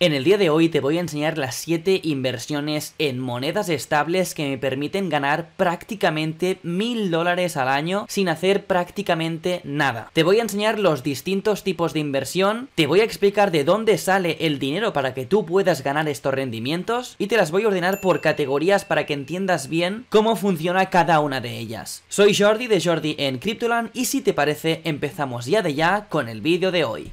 En el día de hoy te voy a enseñar las 7 inversiones en monedas estables que me permiten ganar prácticamente 1000 dólares al año sin hacer prácticamente nada. Te voy a enseñar los distintos tipos de inversión, te voy a explicar de dónde sale el dinero para que tú puedas ganar estos rendimientos y te las voy a ordenar por categorías para que entiendas bien cómo funciona cada una de ellas. Soy Jordi de Jordi en Cryptoland y si te parece empezamos ya de ya con el vídeo de hoy.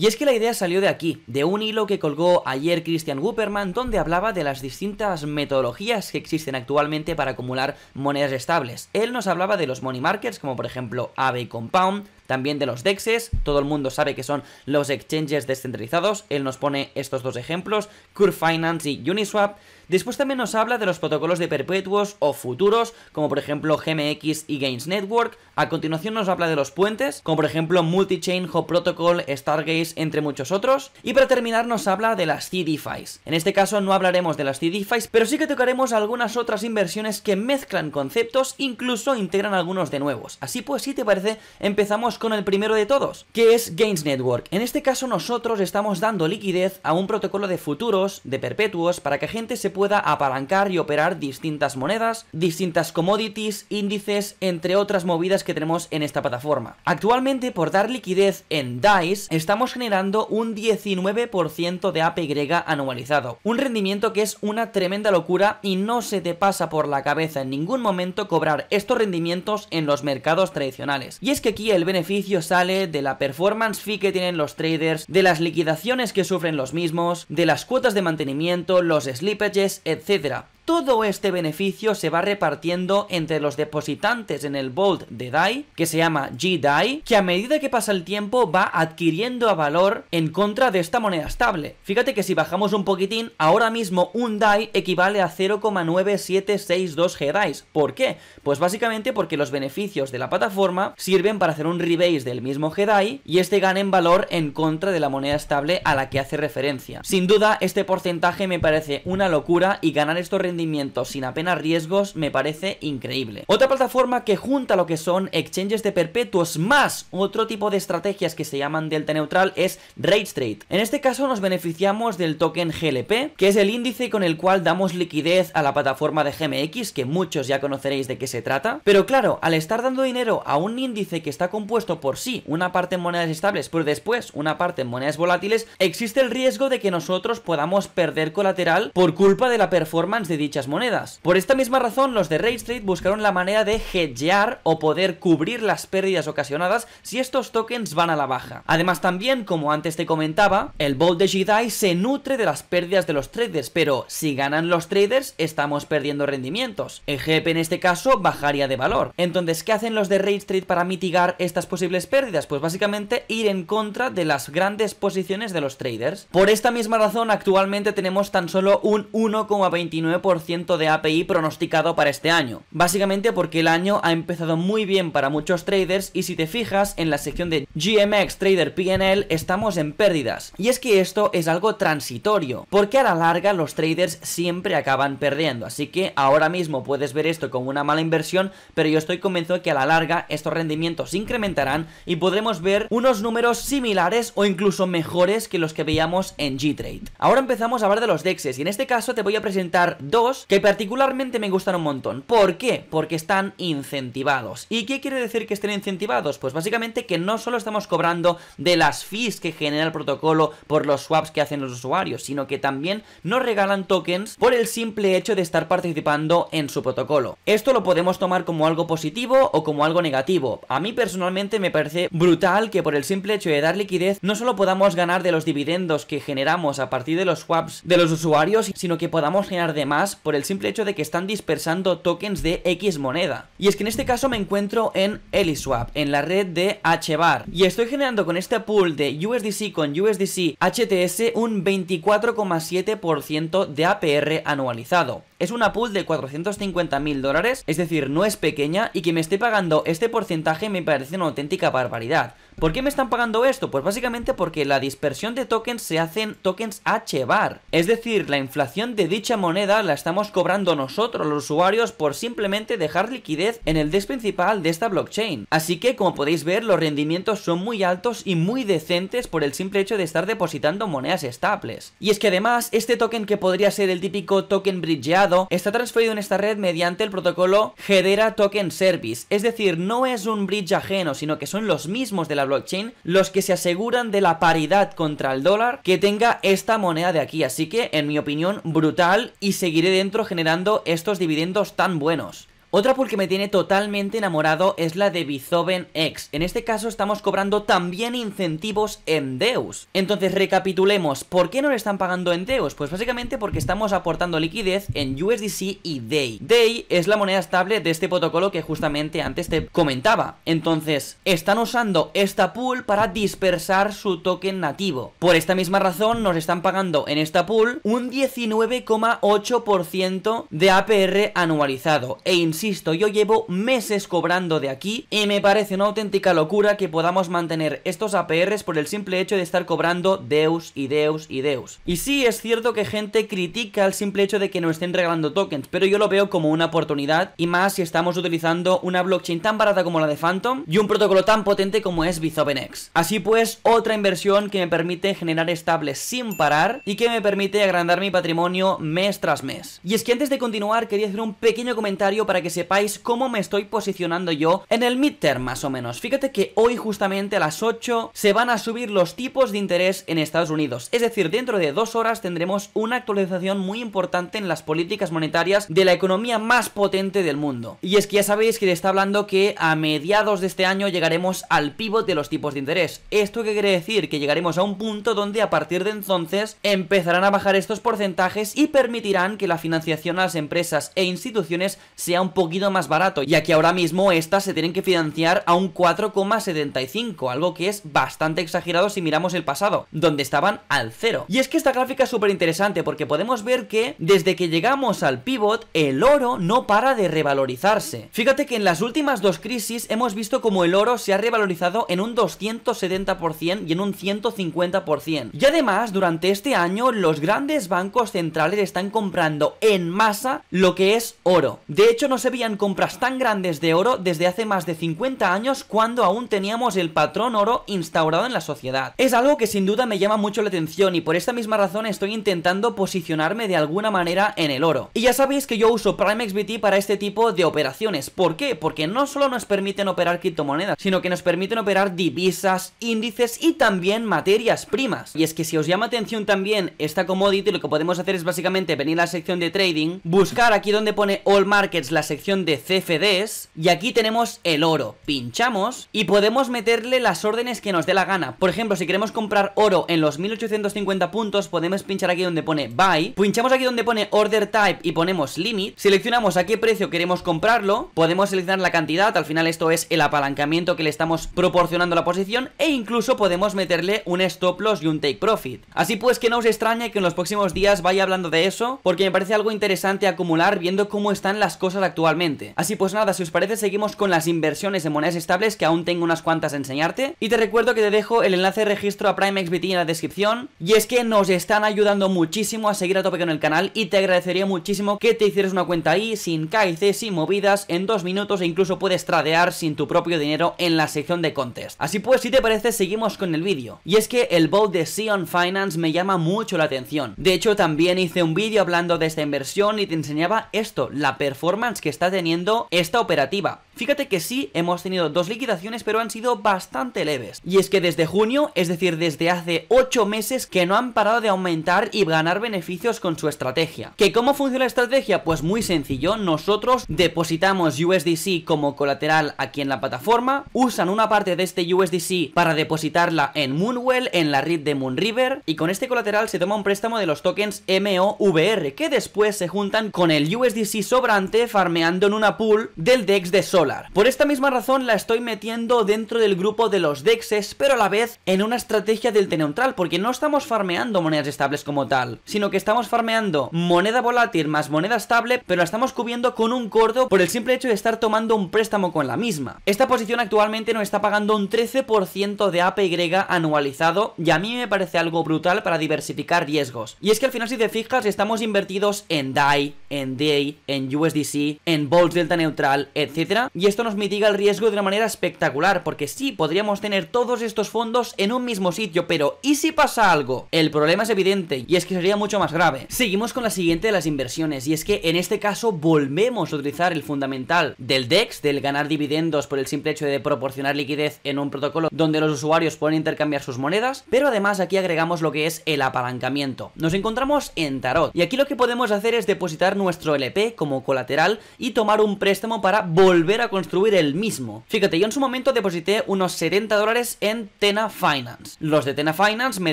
Y es que la idea salió de aquí, de un hilo que colgó ayer Christian Wupperman donde hablaba de las distintas metodologías que existen actualmente para acumular monedas estables. Él nos hablaba de los money markets como por ejemplo Aave y Compound, también de los DEXes, todo el mundo sabe que son los exchanges descentralizados, él nos pone estos dos ejemplos, Curve Finance y Uniswap, Después también nos habla de los protocolos de perpetuos o futuros, como por ejemplo GMX y Games Network. A continuación nos habla de los puentes, como por ejemplo Multichain, Hop Protocol, Stargaze, entre muchos otros. Y para terminar nos habla de las CDFIs. En este caso no hablaremos de las CDFIs, pero sí que tocaremos algunas otras inversiones que mezclan conceptos, incluso integran algunos de nuevos. Así pues, si te parece, empezamos con el primero de todos, que es Games Network. En este caso nosotros estamos dando liquidez a un protocolo de futuros, de perpetuos, para que gente se pueda pueda apalancar y operar distintas monedas, distintas commodities, índices, entre otras movidas que tenemos en esta plataforma. Actualmente, por dar liquidez en DICE, estamos generando un 19% de APY anualizado, un rendimiento que es una tremenda locura y no se te pasa por la cabeza en ningún momento cobrar estos rendimientos en los mercados tradicionales. Y es que aquí el beneficio sale de la performance fee que tienen los traders, de las liquidaciones que sufren los mismos, de las cuotas de mantenimiento, los slippages, etcétera. Todo este beneficio se va repartiendo entre los depositantes en el Vault de DAI, que se llama GDAI, que a medida que pasa el tiempo va adquiriendo a valor en contra de esta moneda estable. Fíjate que si bajamos un poquitín, ahora mismo un DAI equivale a 0,9762 GDAIs. ¿Por qué? Pues básicamente porque los beneficios de la plataforma sirven para hacer un rebase del mismo GDAI y este gana en valor en contra de la moneda estable a la que hace referencia. Sin duda, este porcentaje me parece una locura y ganar estos rendimientos sin apenas riesgos me parece increíble. Otra plataforma que junta lo que son exchanges de perpetuos más otro tipo de estrategias que se llaman delta neutral es Rate Trade. En este caso nos beneficiamos del token GLP, que es el índice con el cual damos liquidez a la plataforma de GMX, que muchos ya conoceréis de qué se trata. Pero claro, al estar dando dinero a un índice que está compuesto por sí una parte en monedas estables, pero después una parte en monedas volátiles, existe el riesgo de que nosotros podamos perder colateral por culpa de la performance de dichas monedas. Por esta misma razón, los de Ray Street buscaron la manera de hedgear o poder cubrir las pérdidas ocasionadas si estos tokens van a la baja. Además también, como antes te comentaba, el Bolt de Jedi se nutre de las pérdidas de los traders, pero si ganan los traders estamos perdiendo rendimientos. El JEP en este caso bajaría de valor. Entonces, ¿qué hacen los de Ray Street para mitigar estas posibles pérdidas? Pues básicamente ir en contra de las grandes posiciones de los traders. Por esta misma razón, actualmente tenemos tan solo un 1,29% de API pronosticado para este año. Básicamente porque el año ha empezado muy bien para muchos traders y si te fijas en la sección de GMX Trader PNL estamos en pérdidas. Y es que esto es algo transitorio, porque a la larga los traders siempre acaban perdiendo, así que ahora mismo puedes ver esto como una mala inversión, pero yo estoy convencido que a la larga estos rendimientos incrementarán y podremos ver unos números similares o incluso mejores que los que veíamos en G-Trade. Ahora empezamos a hablar de los dexes y en este caso te voy a presentar dos que particularmente me gustan un montón. ¿Por qué? Porque están incentivados. ¿Y qué quiere decir que estén incentivados? Pues básicamente que no solo estamos cobrando de las fees que genera el protocolo por los swaps que hacen los usuarios, sino que también nos regalan tokens por el simple hecho de estar participando en su protocolo. Esto lo podemos tomar como algo positivo o como algo negativo. A mí personalmente me parece brutal que por el simple hecho de dar liquidez no solo podamos ganar de los dividendos que generamos a partir de los swaps de los usuarios, sino que podamos generar de más por el simple hecho de que están dispersando tokens de X moneda. Y es que en este caso me encuentro en Eliswap, en la red de HBAR. Y estoy generando con este pool de USDC con USDC HTS un 24,7% de APR anualizado. Es una pool de 450.000$, dólares, es decir, no es pequeña y que me esté pagando este porcentaje me parece una auténtica barbaridad. ¿Por qué me están pagando esto? Pues básicamente porque la dispersión de tokens se hacen tokens HBAR. Es decir, la inflación de dicha moneda la estamos cobrando nosotros los usuarios por simplemente dejar liquidez en el des principal de esta blockchain. Así que como podéis ver los rendimientos son muy altos y muy decentes por el simple hecho de estar depositando monedas estables. Y es que además este token que podría ser el típico token bridgeado está transferido en esta red mediante el protocolo Hedera Token Service. Es decir, no es un bridge ajeno sino que son los mismos de la blockchain los que se aseguran de la paridad contra el dólar que tenga esta moneda de aquí. Así que, en mi opinión, brutal y seguiré dentro generando estos dividendos tan buenos. Otra pool que me tiene totalmente enamorado es la de Bizoven X. En este caso estamos cobrando también incentivos en Deus. Entonces recapitulemos, ¿por qué no le están pagando en Deus? Pues básicamente porque estamos aportando liquidez en USDC y DAY. DAY es la moneda estable de este protocolo que justamente antes te comentaba. Entonces, están usando esta pool para dispersar su token nativo. Por esta misma razón nos están pagando en esta pool un 19,8% de APR anualizado. E insisto, yo llevo meses cobrando de aquí y me parece una auténtica locura que podamos mantener estos APRs por el simple hecho de estar cobrando Deus y Deus y Deus. Y sí, es cierto que gente critica el simple hecho de que nos estén regalando tokens, pero yo lo veo como una oportunidad y más si estamos utilizando una blockchain tan barata como la de Phantom y un protocolo tan potente como es X. Así pues, otra inversión que me permite generar estables sin parar y que me permite agrandar mi patrimonio mes tras mes. Y es que antes de continuar quería hacer un pequeño comentario para que sepáis cómo me estoy posicionando yo en el midterm más o menos. Fíjate que hoy justamente a las 8 se van a subir los tipos de interés en Estados Unidos. Es decir, dentro de dos horas tendremos una actualización muy importante en las políticas monetarias de la economía más potente del mundo. Y es que ya sabéis que le está hablando que a mediados de este año llegaremos al pivot de los tipos de interés. ¿Esto qué quiere decir? Que llegaremos a un punto donde a partir de entonces empezarán a bajar estos porcentajes y permitirán que la financiación a las empresas e instituciones sea un poquito más barato, ya que ahora mismo estas se tienen que financiar a un 4,75, algo que es bastante exagerado si miramos el pasado, donde estaban al cero. Y es que esta gráfica es súper interesante porque podemos ver que desde que llegamos al pivot, el oro no para de revalorizarse. Fíjate que en las últimas dos crisis hemos visto como el oro se ha revalorizado en un 270% y en un 150%. Y además, durante este año, los grandes bancos centrales están comprando en masa lo que es oro. De hecho, no se compras tan grandes de oro desde hace más de 50 años cuando aún teníamos el patrón oro instaurado en la sociedad. Es algo que sin duda me llama mucho la atención y por esta misma razón estoy intentando posicionarme de alguna manera en el oro. Y ya sabéis que yo uso PrimeXBT para este tipo de operaciones. ¿Por qué? Porque no solo nos permiten operar criptomonedas, sino que nos permiten operar divisas, índices y también materias primas. Y es que si os llama atención también esta commodity, lo que podemos hacer es básicamente venir a la sección de trading, buscar aquí donde pone All Markets la sección de CFDs y aquí tenemos el oro. Pinchamos y podemos meterle las órdenes que nos dé la gana. Por ejemplo, si queremos comprar oro en los 1850 puntos, podemos pinchar aquí donde pone buy. Pinchamos aquí donde pone order type y ponemos limit. Seleccionamos a qué precio queremos comprarlo. Podemos seleccionar la cantidad. Al final esto es el apalancamiento que le estamos proporcionando a la posición. E incluso podemos meterle un stop loss y un take profit. Así pues que no os extrañe que en los próximos días vaya hablando de eso. Porque me parece algo interesante acumular viendo cómo están las cosas actuales Así pues nada, si os parece seguimos con las inversiones en monedas estables que aún tengo unas cuantas a enseñarte y te recuerdo que te dejo el enlace de registro a PrimeXBT en la descripción y es que nos están ayudando muchísimo a seguir a tope con el canal y te agradecería muchísimo que te hicieras una cuenta ahí sin KIC, sin movidas, en dos minutos e incluso puedes tradear sin tu propio dinero en la sección de contest. Así pues, si te parece, seguimos con el vídeo. Y es que el bot de Sion Finance me llama mucho la atención. De hecho, también hice un vídeo hablando de esta inversión y te enseñaba esto, la performance que está teniendo esta operativa. Fíjate que sí, hemos tenido dos liquidaciones, pero han sido bastante leves. Y es que desde junio, es decir, desde hace 8 meses, que no han parado de aumentar y ganar beneficios con su estrategia. ¿Que cómo funciona la estrategia? Pues muy sencillo, nosotros depositamos USDC como colateral aquí en la plataforma, usan una parte de este USDC para depositarla en Moonwell, en la red de Moonriver, y con este colateral se toma un préstamo de los tokens MOVR, que después se juntan con el USDC sobrante farmeando en una pool del DEX de Sol por esta misma razón la estoy metiendo dentro del grupo de los Dexes, pero a la vez en una estrategia del neutral, porque no estamos farmeando monedas estables como tal, sino que estamos farmeando moneda volátil más moneda estable, pero la estamos cubriendo con un corto por el simple hecho de estar tomando un préstamo con la misma. Esta posición actualmente nos está pagando un 13% de APY anualizado y a mí me parece algo brutal para diversificar riesgos. Y es que al final si te fijas estamos invertidos en DAI, en DAI, en USDC, en VOLTS Delta Neutral, etcétera, y esto nos mitiga el riesgo de una manera espectacular, porque sí, podríamos tener todos estos fondos en un mismo sitio, pero ¿y si pasa algo? El problema es evidente, y es que sería mucho más grave. Seguimos con la siguiente de las inversiones, y es que en este caso volvemos a utilizar el fundamental del DEX, del ganar dividendos por el simple hecho de proporcionar liquidez en un protocolo donde los usuarios pueden intercambiar sus monedas, pero además aquí agregamos lo que es el apalancamiento. Nos encontramos en Tarot, y aquí lo que podemos hacer es depositar nuestro LP como colateral y tomar un préstamo para volver a construir el mismo. Fíjate, yo en su momento deposité unos 70 dólares en Tena Finance. Los de Tena Finance me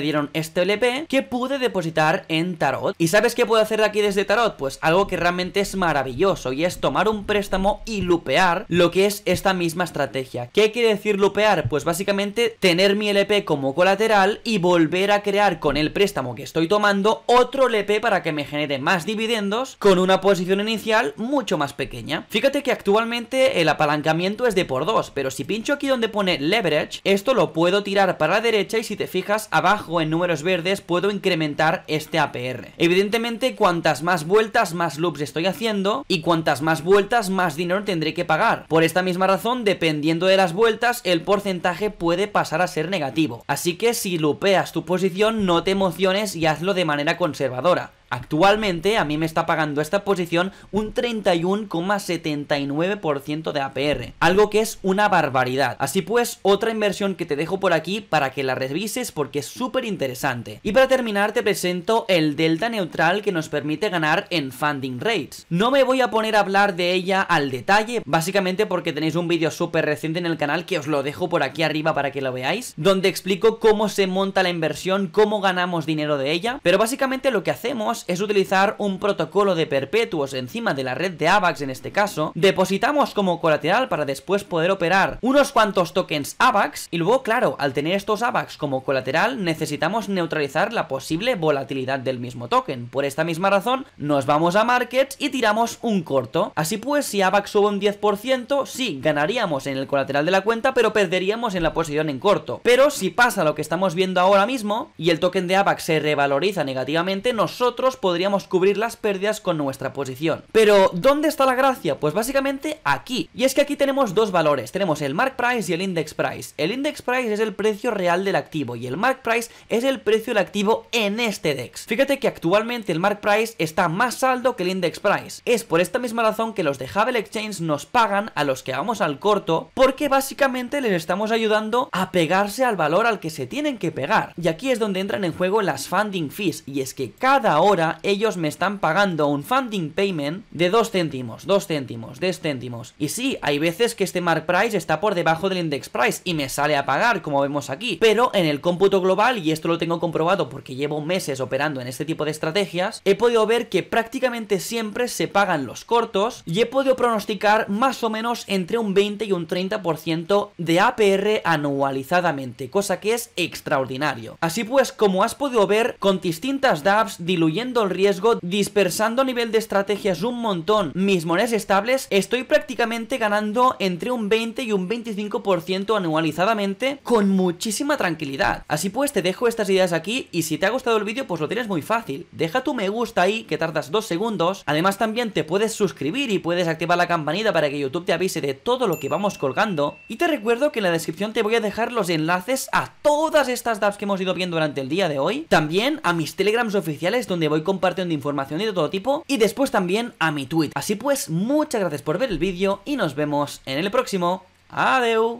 dieron este LP que pude depositar en Tarot. ¿Y sabes qué puedo hacer aquí desde Tarot? Pues algo que realmente es maravilloso y es tomar un préstamo y lupear lo que es esta misma estrategia. ¿Qué quiere decir lupear? Pues básicamente tener mi LP como colateral y volver a crear con el préstamo que estoy tomando otro LP para que me genere más dividendos con una posición inicial mucho más pequeña. Fíjate que actualmente el apalancamiento es de por 2, pero si pincho aquí donde pone leverage, esto lo puedo tirar para la derecha y si te fijas abajo en números verdes puedo incrementar este APR. Evidentemente cuantas más vueltas más loops estoy haciendo y cuantas más vueltas más dinero tendré que pagar. Por esta misma razón, dependiendo de las vueltas, el porcentaje puede pasar a ser negativo. Así que si lupeas tu posición no te emociones y hazlo de manera conservadora. Actualmente a mí me está pagando esta posición un 31,79% de APR, algo que es una barbaridad. Así pues, otra inversión que te dejo por aquí para que la revises porque es súper interesante. Y para terminar te presento el delta neutral que nos permite ganar en funding rates. No me voy a poner a hablar de ella al detalle, básicamente porque tenéis un vídeo súper reciente en el canal que os lo dejo por aquí arriba para que lo veáis, donde explico cómo se monta la inversión, cómo ganamos dinero de ella, pero básicamente lo que hacemos es utilizar un protocolo de perpetuos encima de la red de AVAX en este caso, depositamos como colateral para después poder operar unos cuantos tokens AVAX y luego, claro, al tener estos AVAX como colateral necesitamos neutralizar la posible volatilidad del mismo token. Por esta misma razón, nos vamos a markets y tiramos un corto. Así pues, si AVAX sube un 10%, sí, ganaríamos en el colateral de la cuenta, pero perderíamos en la posición en corto. Pero si pasa lo que estamos viendo ahora mismo y el token de AVAX se revaloriza negativamente, nosotros podríamos cubrir las pérdidas con nuestra posición. Pero, ¿dónde está la gracia? Pues básicamente aquí. Y es que aquí tenemos dos valores, tenemos el mark price y el index price. El index price es el precio real del activo y el mark price es el precio del activo en este DEX. Fíjate que actualmente el mark price está más saldo que el index price. Es por esta misma razón que los de Havel Exchange nos pagan a los que vamos al corto porque básicamente les estamos ayudando a pegarse al valor al que se tienen que pegar. Y aquí es donde entran en juego las funding fees y es que cada hora ellos me están pagando un funding payment de 2 céntimos, 2 céntimos, 10 céntimos. Y sí, hay veces que este mark price está por debajo del index price y me sale a pagar, como vemos aquí. Pero en el cómputo global, y esto lo tengo comprobado porque llevo meses operando en este tipo de estrategias, he podido ver que prácticamente siempre se pagan los cortos y he podido pronosticar más o menos entre un 20 y un 30% de APR anualizadamente, cosa que es extraordinario. Así pues, como has podido ver, con distintas dApps diluyendo el riesgo, dispersando a nivel de estrategias un montón mis monedas estables, estoy prácticamente ganando entre un 20 y un 25% anualizadamente con muchísima tranquilidad. Así pues, te dejo estas ideas aquí y si te ha gustado el vídeo, pues lo tienes muy fácil. Deja tu me gusta ahí, que tardas dos segundos. Además, también te puedes suscribir y puedes activar la campanita para que YouTube te avise de todo lo que vamos colgando. Y te recuerdo que en la descripción te voy a dejar los enlaces a todas estas dApps que hemos ido viendo durante el día de hoy. También a mis Telegrams oficiales donde voy compartiendo información y de todo tipo y después también a mi tweet. Así pues, muchas gracias por ver el vídeo y nos vemos en el próximo. Adeu.